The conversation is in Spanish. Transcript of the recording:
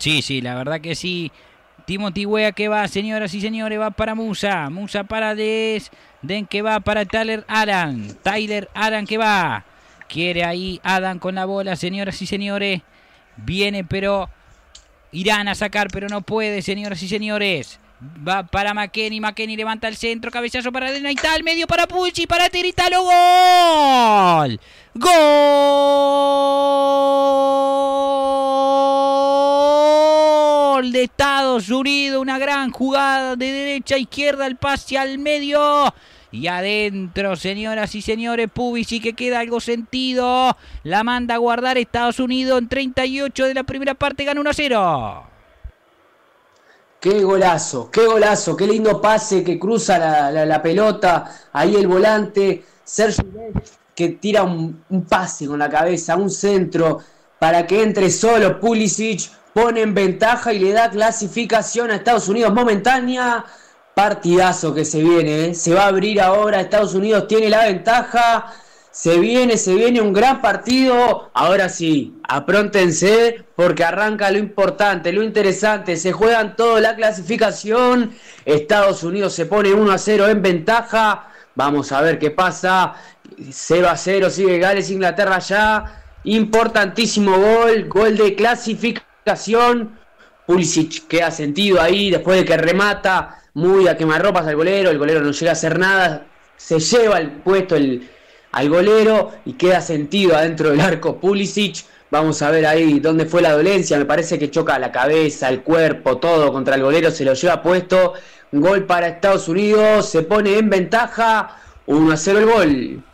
Sí, sí, la verdad que sí. Timothy Wea que va, señoras y señores, va para Musa. Musa para Des. Den que va para Tyler Aran. Tyler Aran que va. Quiere ahí Adam con la bola, señoras y señores. Viene, pero irán a sacar, pero no puede, señoras y señores. Va para McKenny, McKenny levanta el centro, cabezazo para tal medio para Pucci para Tiritalo, gol. Gol. de Estados Unidos, una gran jugada de derecha a izquierda, el pase al medio. Y adentro, señoras y señores, y que queda algo sentido. La manda a guardar Estados Unidos en 38 de la primera parte, gana 1 0. Qué golazo, qué golazo, qué lindo pase que cruza la, pelota. Ahí el volante, Sergio que tira un, un, pase con la cabeza, un centro para que entre solo Pulisic pone en ventaja y le da clasificación a Estados Unidos momentánea. Partidazo que se viene, ¿eh? se va a abrir ahora, Estados Unidos tiene la ventaja, se viene, se viene un gran partido, ahora sí, apróntense porque arranca lo importante, lo interesante, se juegan toda la clasificación, Estados Unidos se pone 1 a 0 en ventaja, vamos a ver qué pasa, 0 a 0 sigue Gales, Inglaterra ya, importantísimo gol, gol de clasificación Pulisic queda sentido ahí después de que remata muy a quemarropas al golero, el golero no llega a hacer nada, se lleva al puesto el, al golero y queda sentido adentro del arco Pulisic. Vamos a ver ahí dónde fue la dolencia, me parece que choca la cabeza, el cuerpo, todo contra el golero, se lo lleva puesto. Gol para Estados Unidos, se pone en ventaja, 1 a 0 el gol.